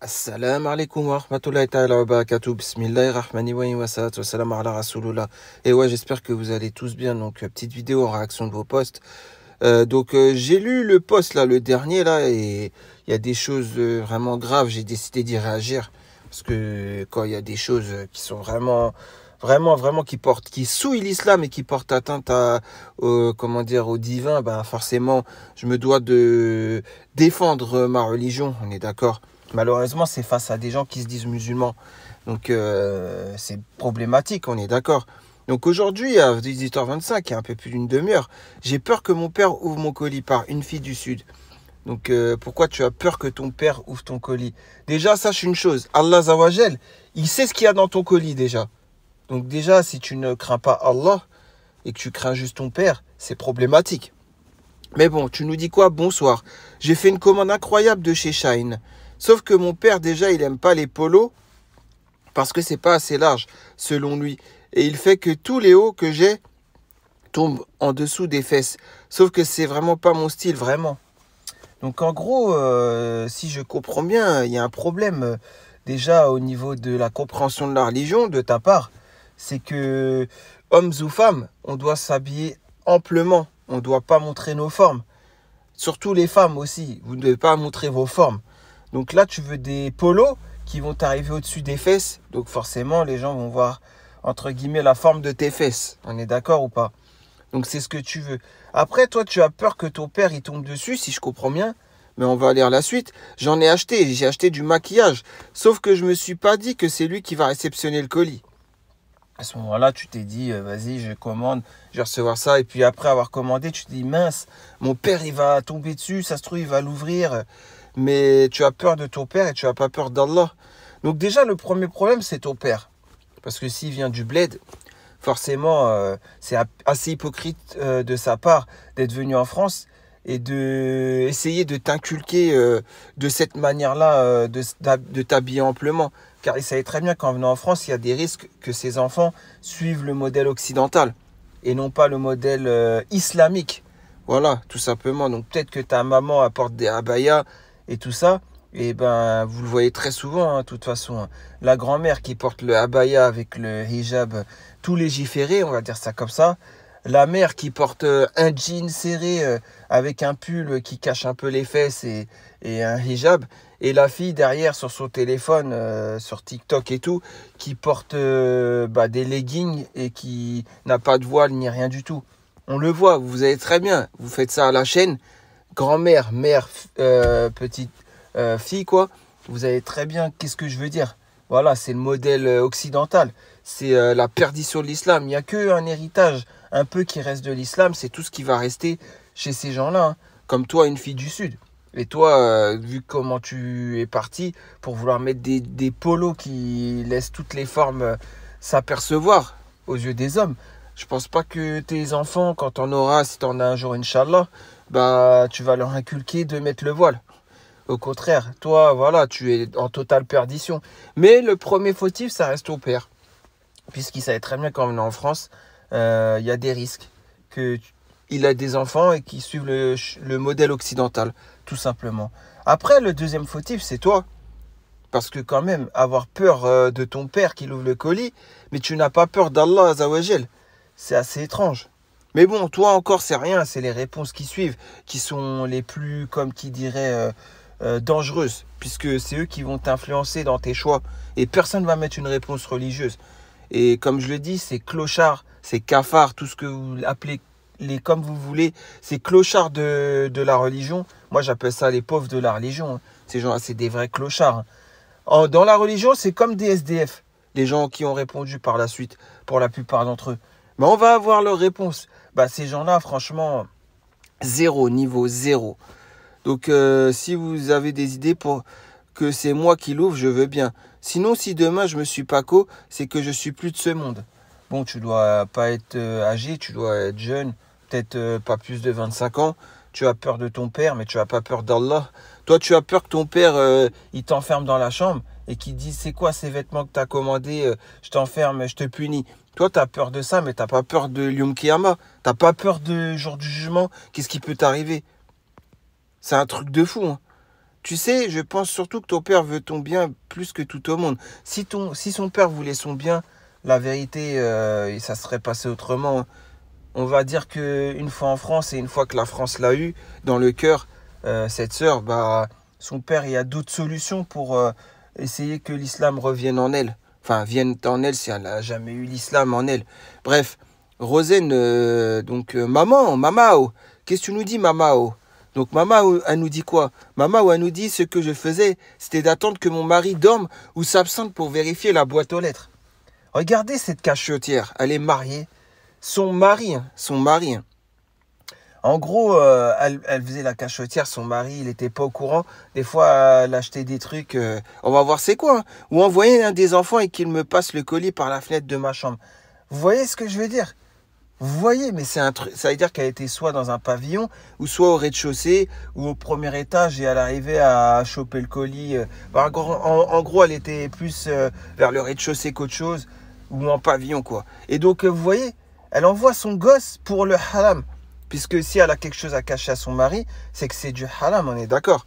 Assalamu alaikum wa rahmatullahi wa barakatuh. Bismillah wa wa salam ala rasoulullah. Et ouais, j'espère que vous allez tous bien. Donc, euh, petite vidéo en réaction de vos posts. Euh, donc, euh, j'ai lu le post là, le dernier là, et il y a des choses vraiment graves. J'ai décidé d'y réagir parce que quand il y a des choses qui sont vraiment vraiment vraiment qui portent, qui souillent l'islam et qui portent atteinte à comment dire au divin ben forcément je me dois de défendre ma religion on est d'accord malheureusement, c'est face à des gens qui se disent musulmans. Donc, euh, c'est problématique, on est d'accord. Donc aujourd'hui, à 18h25, il y a un peu plus d'une demi-heure, j'ai peur que mon père ouvre mon colis par une fille du Sud. Donc euh, pourquoi tu as peur que ton père ouvre ton colis Déjà, sache une chose, Allah Zawajel, il sait ce qu'il y a dans ton colis déjà. Donc déjà, si tu ne crains pas Allah et que tu crains juste ton père, c'est problématique. Mais bon, tu nous dis quoi Bonsoir. J'ai fait une commande incroyable de chez Shine. Sauf que mon père, déjà, il n'aime pas les polos parce que c'est pas assez large, selon lui. Et il fait que tous les hauts que j'ai tombent en dessous des fesses. Sauf que c'est vraiment pas mon style, vraiment. Donc en gros, euh, si je comprends bien, il y a un problème euh, déjà au niveau de la compréhension de la religion de ta part. C'est que hommes ou femmes, on doit s'habiller amplement. On ne doit pas montrer nos formes. Surtout les femmes aussi, vous ne devez pas montrer vos formes. Donc là, tu veux des polos qui vont t'arriver au-dessus des fesses. Donc forcément, les gens vont voir, entre guillemets, la forme de tes fesses. On est d'accord ou pas Donc c'est ce que tu veux. Après, toi, tu as peur que ton père, il tombe dessus, si je comprends bien. Mais on va lire la suite. J'en ai acheté, j'ai acheté du maquillage. Sauf que je me suis pas dit que c'est lui qui va réceptionner le colis. À ce moment-là, tu t'es dit, euh, vas-y, je commande, je vais recevoir ça. Et puis après avoir commandé, tu te dis, mince, mon père, il va tomber dessus, ça se trouve, il va l'ouvrir mais tu as peur de ton père et tu n'as pas peur d'Allah. Donc déjà, le premier problème, c'est ton père. Parce que s'il vient du bled, forcément, euh, c'est assez hypocrite euh, de sa part d'être venu en France et de de t'inculquer euh, de cette manière-là, de, de t'habiller amplement. Car il savait très bien qu'en venant en France, il y a des risques que ses enfants suivent le modèle occidental et non pas le modèle islamique. Voilà, tout simplement. Donc peut-être que ta maman apporte des abayas, et tout ça. Et ben, vous le voyez très souvent, hein, de toute façon. Hein. La grand-mère qui porte le abaya avec le hijab tout légiféré, on va dire ça comme ça. La mère qui porte euh, un jean serré euh, avec un pull qui cache un peu les fesses et, un hijab. Et la fille derrière sur son téléphone, euh, sur TikTok et tout, qui porte bah, des leggings et qui n'a pas de voile ni rien du tout. On le voit, vous allez très bien. Vous faites ça à la chaîne, grand-mère, mère, euh, petite euh, fille, quoi, vous savez très bien qu'est-ce que je veux dire. Voilà, c'est le modèle euh, occidental. C'est la perdition de l'islam. Il n'y a qu'un héritage un peu qui reste de l'islam. C'est tout ce qui va rester chez ces gens-là. Hein. Comme toi, une fille du Sud. Et toi, vu comment tu es parti, pour vouloir mettre des, polos qui laissent toutes les formes s'apercevoir aux yeux des hommes, je pense pas que tes enfants, quand on aura, si en as un jour, Inch'Allah, bah, tu vas leur inculquer de mettre le voile. Au contraire, toi, voilà, tu es en totale perdition. Mais le premier fautif, ça reste au père. Puisqu'il savait très bien qu'en venant en France, euh, il y a des risques. Que il a des enfants et qu'ils suivent le, modèle occidental, tout simplement. Après, le deuxième fautif, c'est toi. Parce que quand même, avoir peur euh, de ton père qui l'ouvre le colis, mais tu n'as pas peur d'Allah Azawajel. C'est assez étrange. Mais bon, toi encore, c'est rien, c'est les réponses qui suivent qui sont les plus, comme qui dirait, euh, euh, dangereuses, puisque c'est eux qui vont t'influencer dans tes choix. Et personne ne va mettre une réponse religieuse. Et comme je le dis, c'est clochard, c'est cafards, tout ce que vous appelez les comme vous voulez, c'est clochards de, la religion. Moi, j'appelle ça les pauvres de la religion. Hein. Ces gens-là, c'est des vrais clochards. Hein. dans la religion, c'est comme des SDF, les gens qui ont répondu par la suite, pour la plupart d'entre eux. Mais on va avoir leurs réponses. Bah, ces gens-là, franchement, zéro, niveau zéro. Donc euh, si vous avez des idées pour que c'est moi qui l'ouvre, je veux bien. Sinon, si demain je me suis pas co, c'est que je suis plus de ce monde. Bon, tu dois pas être euh, âgé, tu dois être jeune, peut-être euh, pas plus de 25 ans. Tu as peur de ton père, mais tu as pas peur d'Allah. Toi, tu as peur que ton père, il t'enferme dans la chambre et qu'il dise c'est quoi ces vêtements que tu as commandés, je t'enferme, je te punis. Toi, tu as peur de ça, mais t'as pas peur de Yom Kiyama. T'as pas peur du jour du jugement. Qu'est-ce qui peut t'arriver C'est un truc de fou. Hein. Tu sais, je pense surtout que ton père veut ton bien plus que tout au monde. Si, ton, si son père voulait son bien, la vérité, euh, ça serait passé autrement. Hein. On va dire que une fois en France et une fois que la France l'a eu dans le cœur, euh, cette sœur, bah, son père, il y a d'autres solutions pour euh, essayer que l'islam revienne en elle enfin viennent en elle si elle n'a jamais eu l'islam en elle. Bref, Rosen, euh, donc Maman, euh, maman, mamao, qu'est-ce que tu nous dis mamao Donc mamao, elle nous dit quoi Mamao, elle nous dit ce que je faisais, c'était d'attendre que mon mari dorme ou s'absente pour vérifier la boîte aux lettres. Regardez cette cachetière, elle est mariée. Son mari, hein, son mari, hein. En gros, euh, elle, faisait la cachotière, son mari, il n'était pas au courant. Des fois, elle achetait des trucs, euh, on va voir c'est quoi. Hein, ou envoyer un des enfants et qu'il me passe le colis par la fenêtre de ma chambre. Vous voyez ce que je veux dire Vous voyez, mais c'est un truc. Ça veut dire qu'elle était soit dans un pavillon, ou soit au rez-de-chaussée, ou au premier étage, et elle arrivait à choper le colis. Euh. Bah, en, gros, elle était plus vers le rez-de-chaussée qu'autre chose, ou en pavillon, quoi. Et donc, vous voyez, elle envoie son gosse pour le haram. Puisque si elle a quelque chose à cacher à son mari, c'est que c'est du haram, on est d'accord.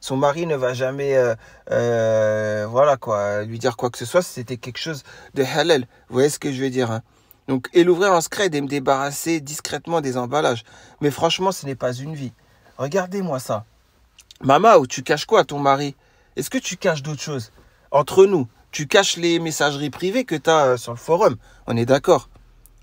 Son mari ne va jamais euh, euh, voilà quoi, lui dire quoi que ce soit si c'était quelque chose de halal. Vous voyez ce que je veux dire hein. Donc, Et l'ouvrir en secret et me débarrasser discrètement des emballages. Mais franchement, ce n'est pas une vie. Regardez-moi ça. Mama, tu caches quoi à ton mari Est-ce que tu caches d'autres choses Entre nous, tu caches les messageries privées que tu as euh, sur le forum. On est d'accord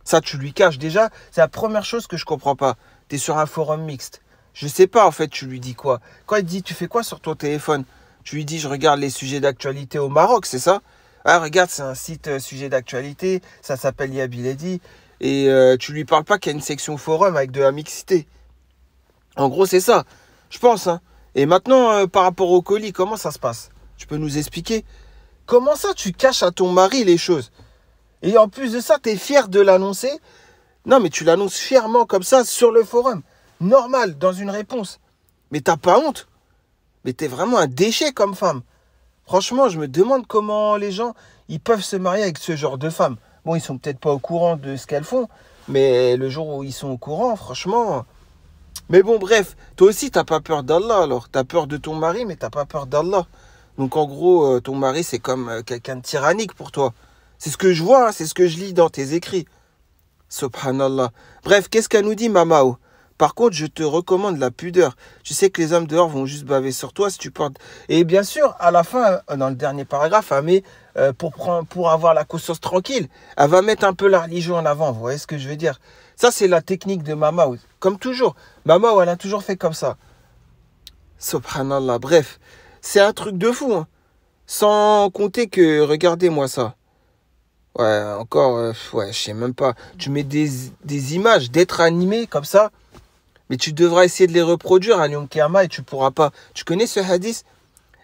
ça, tu lui caches déjà. C'est la première chose que je comprends pas. Tu es sur un forum mixte. Je sais pas, en fait, tu lui dis quoi. Quand il dit, tu fais quoi sur ton téléphone Tu lui dis, je regarde les sujets d'actualité au Maroc, c'est ça Ah, regarde, c'est un site euh, sujet d'actualité. Ça s'appelle Yabiledi. Et tu euh, tu lui parles pas qu'il y a une section forum avec de la mixité. En gros, c'est ça. Je pense. Hein. Et maintenant, euh, par rapport au colis, comment ça se passe Tu peux nous expliquer Comment ça, tu caches à ton mari les choses et en plus de ça, tu es fier de l'annoncer. Non, mais tu l'annonces fièrement comme ça sur le forum. Normal, dans une réponse. Mais t'as pas honte. Mais t'es vraiment un déchet comme femme. Franchement, je me demande comment les gens, ils peuvent se marier avec ce genre de femme. Bon, ils sont peut-être pas au courant de ce qu'elles font, mais le jour où ils sont au courant, franchement. Mais bon, bref, toi aussi, t'as pas peur d'Allah alors. T'as peur de ton mari, mais t'as pas peur d'Allah. Donc en gros, euh, ton mari, c'est comme euh, quelqu'un de tyrannique pour toi. C'est ce que je vois, hein, c'est ce que je lis dans tes écrits. Subhanallah. Bref, qu'est-ce qu'elle nous dit, Mamao par contre, je te recommande la pudeur. Tu sais que les hommes dehors vont juste baver sur toi si tu portes. Et bien sûr, à la fin, euh, dans le dernier paragraphe, elle hein, met, euh, pour, pour avoir la conscience tranquille, elle va mettre un peu la religion en avant. Vous voyez ce que je veux dire Ça, c'est la technique de Mamao. Comme toujours. Mamao, elle a toujours fait comme ça. Subhanallah. Bref, c'est un truc de fou. Hein. Sans compter que, regardez-moi ça. Ouais, encore, euh, ouais, je sais même pas. Tu mets des, images d'êtres animés comme ça, mais tu devras essayer de les reproduire à lyon Kiyama et tu pourras pas. Tu connais ce hadith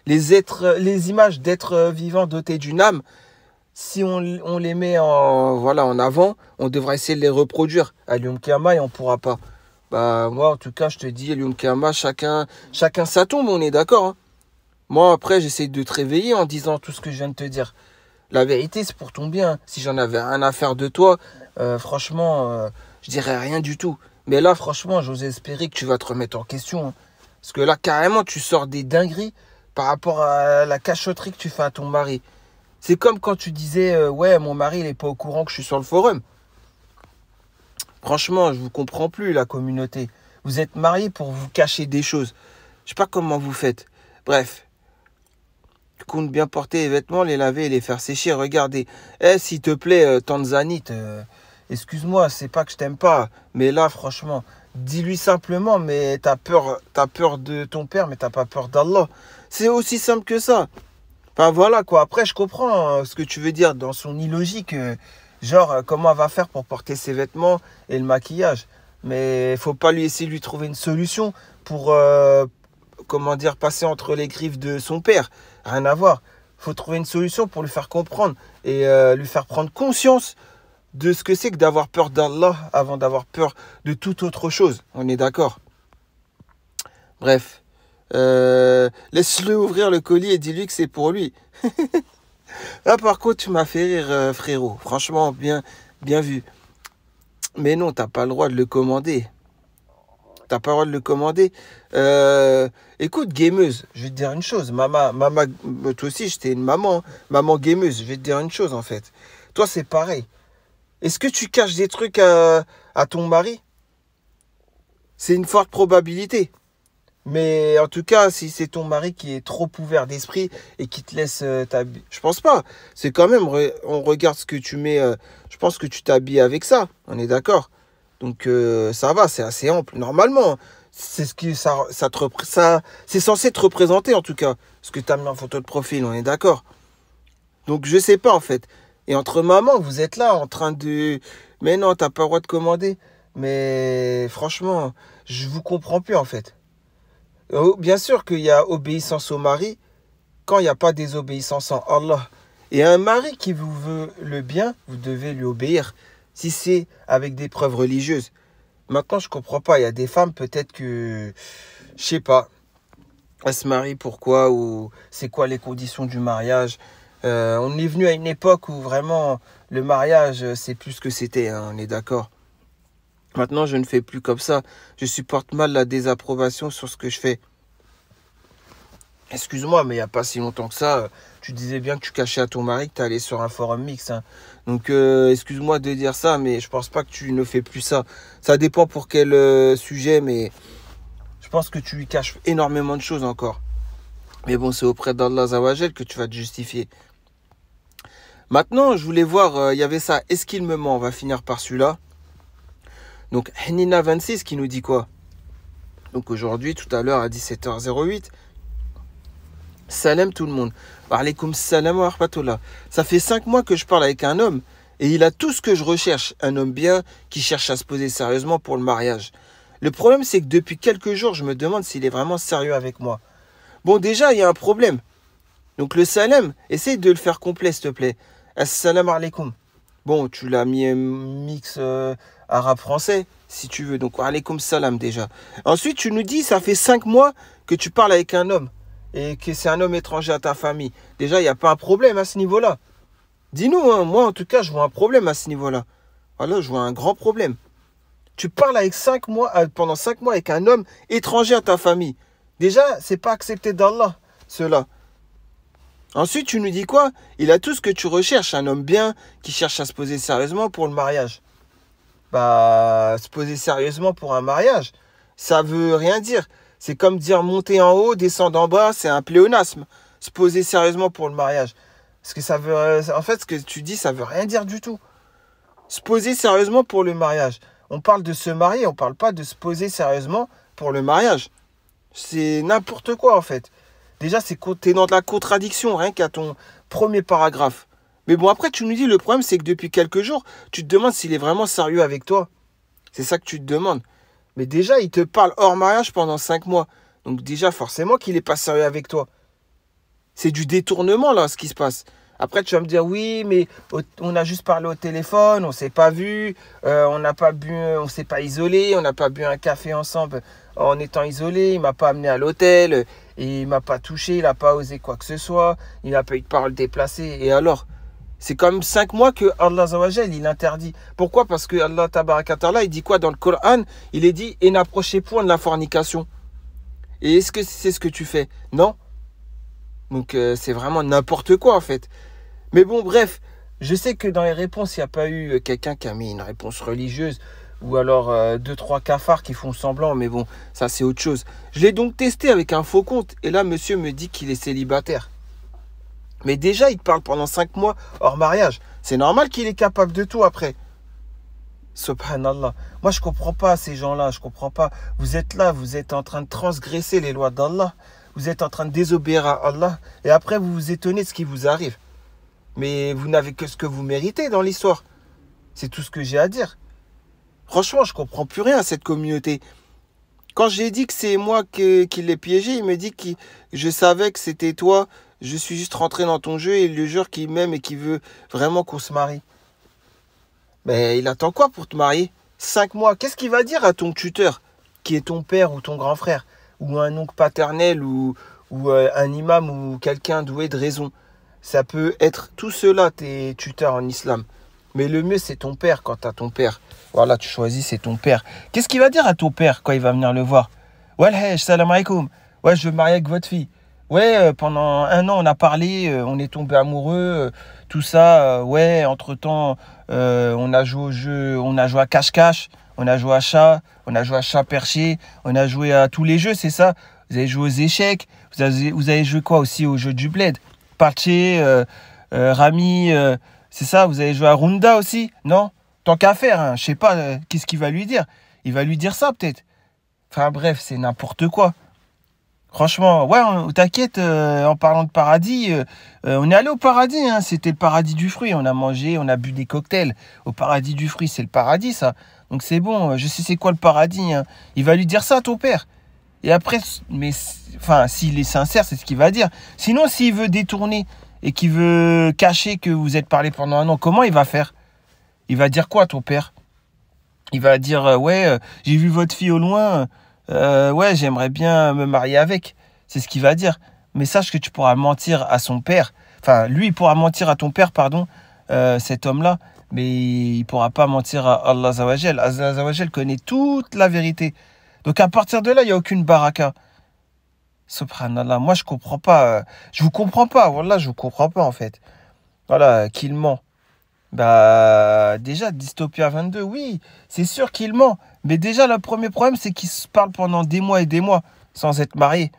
les, êtres, euh, les images d'êtres euh, vivants dotés d'une âme, si on, les met en, voilà, en avant, on devra essayer de les reproduire à lyon Kiyama et on pourra pas. Bah, moi, en tout cas, je te dis, Lyon Kama chacun, chacun sa tombe, on est d'accord. Hein. moi, après, j'essaie de te réveiller en disant tout ce que je viens de te dire. La vérité, c'est pour ton bien. Si j'en avais un à faire de toi, euh, franchement, euh, je dirais rien du tout. Mais là, franchement, j'ose espérer que tu vas te remettre en question. Hein. Parce que là, carrément, tu sors des dingueries par rapport à la cachotterie que tu fais à ton mari. C'est comme quand tu disais euh, Ouais, mon mari, il n'est pas au courant que je suis sur le forum. Franchement, je vous comprends plus, la communauté. Vous êtes mariés pour vous cacher des choses. Je sais pas comment vous faites. Bref, compte bien porter les vêtements, les laver et les faire sécher. Regardez. Eh, s'il te plaît, euh, Tanzanite, euh, excuse-moi, c'est pas que je t'aime pas, mais là, franchement, dis-lui simplement, mais t'as peur, as peur de ton père, mais t'as pas peur d'Allah. C'est aussi simple que ça. Ben voilà, quoi. Après, je comprends euh, ce que tu veux dire dans son illogique. genre, comment elle va faire pour porter ses vêtements et le maquillage mais il faut pas lui essayer de lui trouver une solution pour comment dire passer entre les griffes de son père Rien à voir. faut trouver une solution pour lui faire comprendre et euh, lui faire prendre conscience de ce que c'est que d'avoir peur d'Allah avant d'avoir peur de toute autre chose. On est d'accord Bref. Euh, laisse-le ouvrir le colis et dis-lui que c'est pour lui. Ah par contre, tu m'as fait rire, euh, frérot. Franchement, bien, bien vu. Mais non, t'as pas le droit de le commander. Ta parole le de commander. Euh, écoute, gameuse, je vais te dire une chose. Maman, mama, toi aussi, j'étais une maman. Hein. Maman gameuse, je vais te dire une chose, en fait. Toi, c'est pareil. Est-ce que tu caches des trucs à, ton mari C'est une forte probabilité. Mais en tout cas, si c'est ton mari qui est trop ouvert d'esprit et qui te laisse euh, je pense pas. C'est quand même, on regarde ce que tu mets. Euh, je pense que tu t'habilles avec ça. On est d'accord. Donc euh, ça va, c'est assez ample. Normalement, c'est ce qui ça, c'est censé te représenter en tout cas, ce que tu as mis en photo de profil, on est d'accord. Donc je sais pas en fait. Et entre maman, vous êtes là en train de mais non, t'as pas le droit de commander. Mais franchement, je vous comprends plus en fait. Oh, bien sûr qu'il y a obéissance au mari quand il n'y a pas désobéissance en Allah. Et un mari qui vous veut le bien, vous devez lui obéir si c'est avec des preuves religieuses. Maintenant, je comprends pas. Il y a des femmes, peut-être que, je sais pas, elles se marient pourquoi ou c'est quoi les conditions du mariage. Euh, on est venu à une époque où vraiment le mariage, c'est plus ce que c'était, hein, on est d'accord. Maintenant, je ne fais plus comme ça. Je supporte mal la désapprobation sur ce que je fais excuse-moi, mais il n'y a pas si longtemps que ça, euh, tu disais bien que tu cachais à ton mari que tu allais sur un forum mix. Hein. Donc, euh, excuse-moi de dire ça, mais je pense pas que tu ne fais plus ça. Ça dépend pour quel euh, sujet, mais je pense que tu lui caches énormément de choses encore. Mais bon, c'est auprès d'Allah Zawajel que tu vas te justifier. Maintenant, je voulais voir, il y avait ça, est-ce qu'il me ment On va finir par celui-là. Donc, Henina26 qui nous dit quoi Donc aujourd'hui, tout à l'heure à 17h08, Salam tout le monde. Alaykoum salam wa rahmatullah. Ça fait cinq mois que je parle avec un homme et il a tout ce que je recherche. Un homme bien qui cherche à se poser sérieusement pour le mariage. Le problème, c'est que depuis quelques jours, je me demande s'il est vraiment sérieux avec moi. Bon, déjà, il y a un problème. Donc le salam, essaye de le faire complet, s'il te plaît. Salam alaikum. Bon, tu l'as mis un mix euh, arabe-français, si tu veux. Donc, alaikum salam déjà. Ensuite, tu nous dis, ça fait cinq mois que tu parles avec un homme et que c'est un homme étranger à ta famille. Déjà, il n'y a pas un problème à ce niveau-là. Dis-nous, hein, moi en tout cas, je vois un problème à ce niveau-là. Voilà, je vois un grand problème. Tu parles avec cinq mois, euh, pendant cinq mois avec un homme étranger à ta famille. Déjà, c'est pas accepté d'Allah, cela. Ensuite, tu nous dis quoi Il a tout ce que tu recherches, un homme bien qui cherche à se poser sérieusement pour le mariage. Bah, se poser sérieusement pour un mariage, ça veut rien dire. C'est comme dire monter en haut, descendre en bas, c'est un pléonasme. Se poser sérieusement pour le mariage. Parce que ça veut. Euh, en fait, ce que tu dis, ça veut rien dire du tout. Se poser sérieusement pour le mariage. On parle de se marier, on parle pas de se poser sérieusement pour le mariage. C'est n'importe quoi en fait. Déjà, c'est es dans de la contradiction, rien qu'à ton premier paragraphe. Mais bon, après, tu nous dis, le problème, c'est que depuis quelques jours, tu te demandes s'il est vraiment sérieux avec toi. C'est ça que tu te demandes. Mais déjà, il te parle hors mariage pendant cinq mois. Donc déjà, forcément qu'il n'est pas sérieux avec toi. C'est du détournement, là, ce qui se passe. Après, tu vas me dire, oui, mais on a juste parlé au téléphone, on ne s'est pas vu, euh, on n'a pas bu, on s'est pas isolé, on n'a pas bu un café ensemble en étant isolé, il m'a pas amené à l'hôtel, il m'a pas touché, il n'a pas osé quoi que ce soit, il n'a pas eu de parole déplacée. Et alors c'est quand même cinq mois que Allah Zawajal, il interdit. Pourquoi Parce que Allah Tabarakatala, il dit quoi dans le Coran Il est dit « Et n'approchez point de la fornication ». Et est-ce que c'est ce que tu fais Non. Donc euh, c'est vraiment n'importe quoi en fait. Mais bon, bref, je sais que dans les réponses, il n'y a pas eu euh, quelqu'un qui a mis une réponse religieuse ou alors euh, deux trois cafards qui font semblant, mais bon, ça c'est autre chose. Je l'ai donc testé avec un faux compte et là monsieur me dit qu'il est célibataire. Mais déjà, il te parle pendant cinq mois hors mariage. C'est normal qu'il est capable de tout après. Subhanallah. Moi, je comprends pas ces gens-là. Je comprends pas. Vous êtes là, vous êtes en train de transgresser les lois d'Allah. Vous êtes en train de désobéir à Allah. Et après, vous vous étonnez de ce qui vous arrive. Mais vous n'avez que ce que vous méritez dans l'histoire. C'est tout ce que j'ai à dire. Franchement, je comprends plus rien à cette communauté. Quand j'ai dit que c'est moi qui, qui l'ai piégé, il me dit que je savais que c'était toi je suis juste rentré dans ton jeu et il le jure qu'il m'aime et qu'il veut vraiment qu'on se marie. Mais il attend quoi pour te marier Cinq mois. Qu'est-ce qu'il va dire à ton tuteur, qui est ton père ou ton grand frère, ou un oncle paternel, ou, euh, un imam, ou quelqu'un doué de raison Ça peut être tout cela, tes tuteurs en islam. Mais le mieux, c'est ton père quand t'as ton père. Voilà, tu choisis, c'est ton père. Qu'est-ce qu'il va dire à ton père quand il va venir le voir Ouais, salam alaikum. Ouais, je veux me marier avec votre fille ouais, euh, pendant un an on a parlé, euh, on est tombé amoureux, euh, tout ça, ouais, entre-temps on a joué au jeu, on a joué à cache-cache, on a joué à chat, on a joué à chat perché, on a joué à tous les jeux, c'est ça. Vous avez joué aux échecs, vous avez, vous avez joué quoi aussi au jeu du bled Parché, Rami, c'est ça, vous avez joué à Runda aussi Non Tant qu'à faire, hein, je sais pas, qu'est-ce qu'il va lui dire Il va lui dire ça peut-être. Enfin bref, c'est n'importe quoi. Franchement, ouais, t'inquiète, euh, en parlant de paradis, euh, euh, on est allé au paradis, hein. c'était le paradis du fruit. On a mangé, on a bu des cocktails. Au paradis du fruit, c'est le paradis, ça. Donc c'est bon, je sais c'est quoi le paradis. Hein. Il va lui dire ça à ton père. Et après, mais enfin, s'il est sincère, c'est ce qu'il va dire. Sinon, s'il veut détourner et qu'il veut cacher que vous êtes parlé pendant un an, comment il va faire Il va dire quoi à ton père Il va dire, ouais, j'ai vu votre fille au loin euh, ouais, j'aimerais bien me marier avec. C'est ce qu'il va dire. Mais sache que tu pourras mentir à son père. Enfin, lui, il pourra mentir à ton père, pardon, euh, cet homme-là. Mais il pourra pas mentir à Allah Zawajel. Allah Zawajel connaît toute la vérité. Donc à partir de là, il n'y a aucune baraka. Subhanallah, moi je ne comprends pas. Euh, je vous comprends pas, voilà, je vous comprends pas en fait. Voilà, qu'il ment. Bah déjà, Dystopia 22, oui, c'est sûr qu'il ment. Mais déjà, le premier problème, c'est qu'il se parle pendant des mois et des mois sans être marié.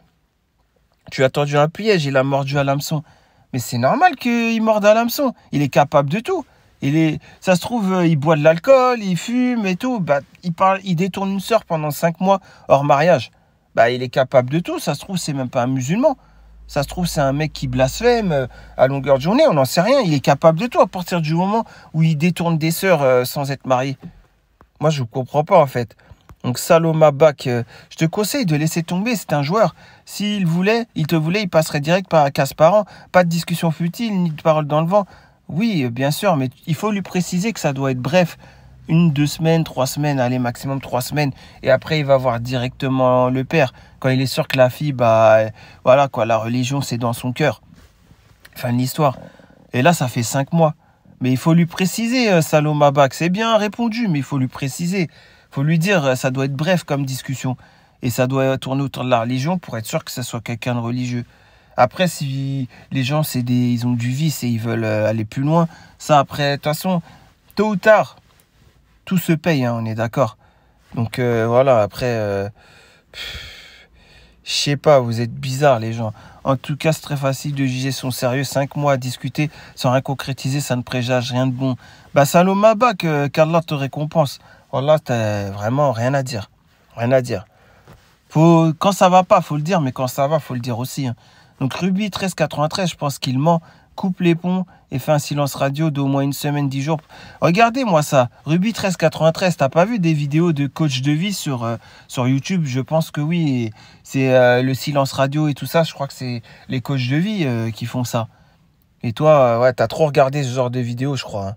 Tu as tendu un piège, il a mordu à l'hameçon. Mais c'est normal qu'il morde à l'hameçon. Il est capable de tout. Il est, ça se trouve, euh, il boit de l'alcool, il fume et tout. Bah, il parle, il détourne une sœur pendant cinq mois hors mariage. Bah, il est capable de tout. Ça se trouve, c'est même pas un musulman. Ça se trouve, c'est un mec qui blasphème euh, à longueur de journée. On n'en sait rien. Il est capable de tout à partir du moment où il détourne des sœurs euh, sans être marié. Moi, je ne comprends pas en fait. Donc Saloma Bach, euh, je te conseille de laisser tomber, c'est un joueur. S'il voulait, il te voulait, il passerait direct par Casparan. Pas de discussion futile, ni de parole dans le vent. Oui, euh, bien sûr, mais il faut lui préciser que ça doit être bref. Une, deux semaines, trois semaines, allez, maximum trois semaines. Et après, il va voir directement le père. Quand il est sûr que la fille, bah, euh, voilà quoi, la religion, c'est dans son cœur. Fin de l'histoire. Et là, ça fait cinq mois. Mais il faut lui préciser, euh, Saloma C'est bien répondu, mais il faut lui préciser. Il faut lui dire, euh, ça doit être bref comme discussion. Et ça doit tourner autour de la religion pour être sûr que ce soit quelqu'un de religieux. Après, si les gens, c'est des, ils ont du vice et ils veulent euh, aller plus loin, ça, après, de toute façon, tôt ou tard, tout se paye, hein, on est d'accord. Donc voilà, après, je sais pas, vous êtes bizarres les gens. En tout cas, c'est très facile de juger son sérieux. Cinq mois à discuter sans rien concrétiser, ça ne préjage rien de bon. Bah, Salom que euh, qu'Allah te récompense. Allah, t'as vraiment rien à dire. Rien à dire. Faut, quand ça va pas, faut le dire, mais quand ça va, faut le dire aussi. Hein. Donc, Ruby 1393, je pense qu'il ment coupe les ponts et fait un silence radio d'au moins une semaine, dix jours. Regardez-moi ça, Ruby 1393, t'as pas vu des vidéos de coach de vie sur, euh, sur YouTube Je pense que oui, c'est euh, le silence radio et tout ça, je crois que c'est les coachs de vie euh, qui font ça. Et toi, ouais, t'as trop regardé ce genre de vidéos, je crois. Hein.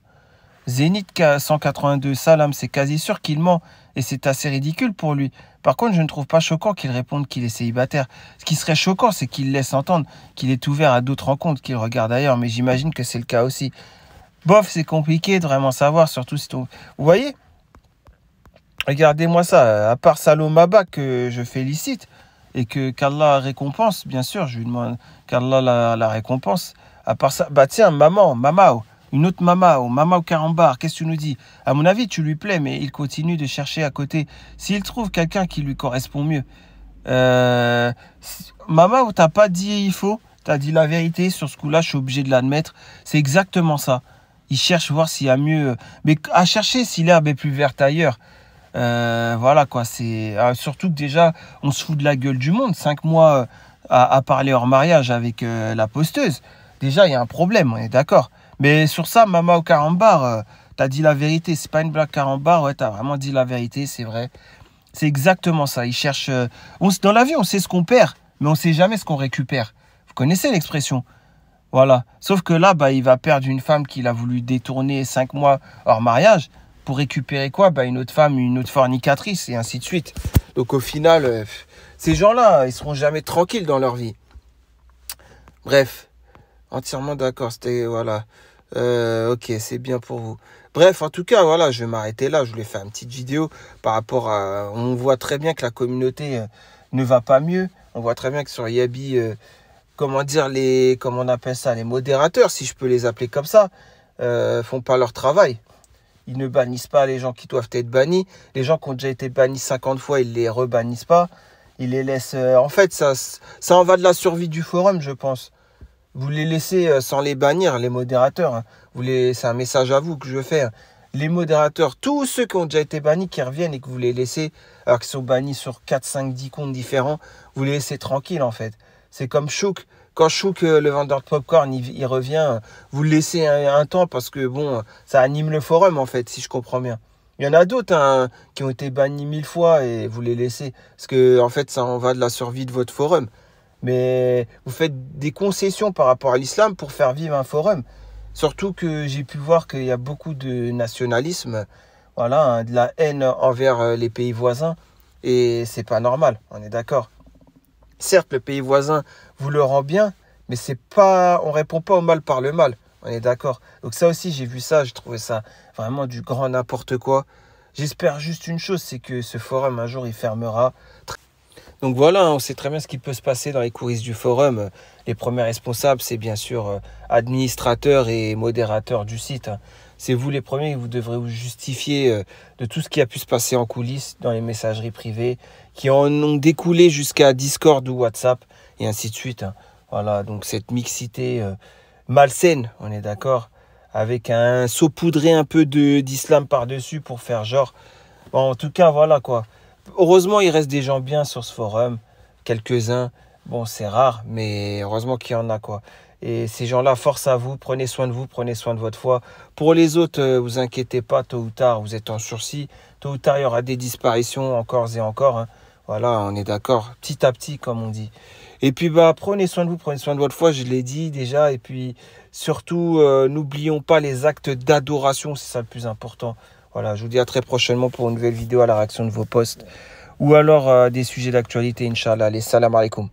Zénith 182, Salam, c'est quasi sûr qu'il ment. Et c'est assez ridicule pour lui. Par contre, je ne trouve pas choquant qu'il réponde qu'il est célibataire. Ce qui serait choquant, c'est qu'il laisse entendre qu'il est ouvert à d'autres rencontres, qu'il regarde ailleurs. Mais j'imagine que c'est le cas aussi. Bof, c'est compliqué de vraiment savoir, surtout si Vous voyez Regardez-moi ça. À part Salomaba que je félicite et que qu'Allah récompense, bien sûr, je lui demande qu'Allah la, la récompense. À part ça, bah tiens, maman, mamao. Une autre mama, ou mama au carambar, qu'est-ce que tu nous dis À mon avis, tu lui plais, mais il continue de chercher à côté. S'il trouve quelqu'un qui lui correspond mieux. Euh, mama, ou t'as pas dit il faut, Tu as dit la vérité sur ce coup-là, je suis obligé de l'admettre. C'est exactement ça. Il cherche voir s'il y a mieux. Euh, mais à chercher si l'herbe est plus verte ailleurs. Euh, voilà quoi, c'est euh, surtout que déjà on se fout de la gueule du monde. Cinq mois à, parler hors mariage avec la posteuse. Déjà il y a un problème, on est d'accord. Mais sur ça, Mama au carambar, euh, t'as dit la vérité. C'est pas une blague carambar, ouais, t'as vraiment dit la vérité, c'est vrai. C'est exactement ça. Ils cherchent. Euh, dans la vie, on sait ce qu'on perd, mais on sait jamais ce qu'on récupère. Vous connaissez l'expression Voilà. Sauf que là, bah, il va perdre une femme qu'il a voulu détourner cinq mois hors mariage pour récupérer quoi bah, Une autre femme, une autre fornicatrice, et ainsi de suite. Donc au final, euh, ces gens-là, ils seront jamais tranquilles dans leur vie. Bref, entièrement d'accord. C'était voilà. Euh, ok, c'est bien pour vous. Bref, en tout cas, voilà, je vais m'arrêter là. Je voulais faire une petite vidéo par rapport à. On voit très bien que la communauté euh, ne va pas mieux. On voit très bien que sur Yabi, euh, comment dire, les. Comment on appelle ça Les modérateurs, si je peux les appeler comme ça, euh, font pas leur travail. Ils ne bannissent pas les gens qui doivent être bannis. Les gens qui ont déjà été bannis 50 fois, ils les rebannissent pas. Ils les laissent. en fait, ça, ça en va de la survie du forum, je pense. Vous les laissez euh, sans les bannir, les modérateurs. Hein. Vous c'est un message à vous que je veux faire. Hein. Les modérateurs, tous ceux qui ont déjà été bannis, qui reviennent et que vous les laissez, alors qu'ils sont bannis sur 4, 5, 10 comptes différents, vous les laissez tranquilles en fait. C'est comme Chouk. Quand Chouk, euh, le vendeur de popcorn, il, revient, euh, vous le laissez un, temps parce que bon, ça anime le forum en fait, si je comprends bien. Il y en a d'autres hein, qui ont été bannis mille fois et vous les laissez. Parce que en fait, ça en va de la survie de votre forum mais vous faites des concessions par rapport à l'islam pour faire vivre un forum. Surtout que j'ai pu voir qu'il y a beaucoup de nationalisme, voilà, hein, de la haine envers euh, les pays voisins, et c'est pas normal, on est d'accord. Certes, le pays voisin vous le rend bien, mais c'est pas, on répond pas au mal par le mal, on est d'accord. Donc ça aussi, j'ai vu ça, je trouvais ça vraiment du grand n'importe quoi. J'espère juste une chose, c'est que ce forum un jour il fermera. Donc voilà, hein, on sait très bien ce qui peut se passer dans les coulisses du forum. Les premiers responsables, c'est bien sûr euh, administrateurs et modérateurs du site. Hein. C'est vous les premiers, vous devrez vous justifier euh, de tout ce qui a pu se passer en coulisses dans les messageries privées, qui en ont découlé jusqu'à Discord ou WhatsApp, et ainsi de suite. Hein. Voilà, donc cette mixité euh, malsaine, on est d'accord, avec un saupoudré un peu d'islam par-dessus pour faire genre. en tout cas, voilà quoi. Heureusement, il reste des gens bien sur ce forum. Quelques-uns. Bon, c'est rare, mais heureusement qu'il y en a, quoi. Et ces gens-là, force à vous, prenez soin de vous, prenez soin de votre foi. Pour les autres, euh, vous inquiétez pas, tôt ou tard, vous êtes en sursis. Tôt ou tard, il y aura des disparitions encore et encore. Hein. Voilà, on est d'accord, petit à petit, comme on dit. Et puis, bah, prenez soin de vous, prenez soin de votre foi, je l'ai dit déjà. Et puis, surtout, euh, n'oublions pas les actes d'adoration, c'est ça le plus important. Voilà, je vous dis à très prochainement pour une nouvelle vidéo à la réaction de vos posts ou alors euh, des sujets d'actualité, Inch'Allah. Allez, salam alaikum.